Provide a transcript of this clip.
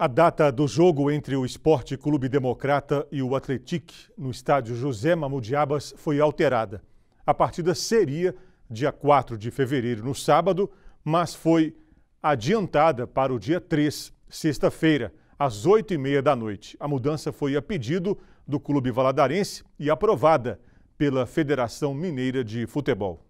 A data do jogo entre o Esporte Clube Democrata e o Atletic no estádio José Mamudiabas foi alterada. A partida seria dia 4 de fevereiro, no sábado, mas foi adiantada para o dia 3, sexta-feira, às 8h30 da noite. A mudança foi a pedido do Clube Valadarense e aprovada pela Federação Mineira de Futebol.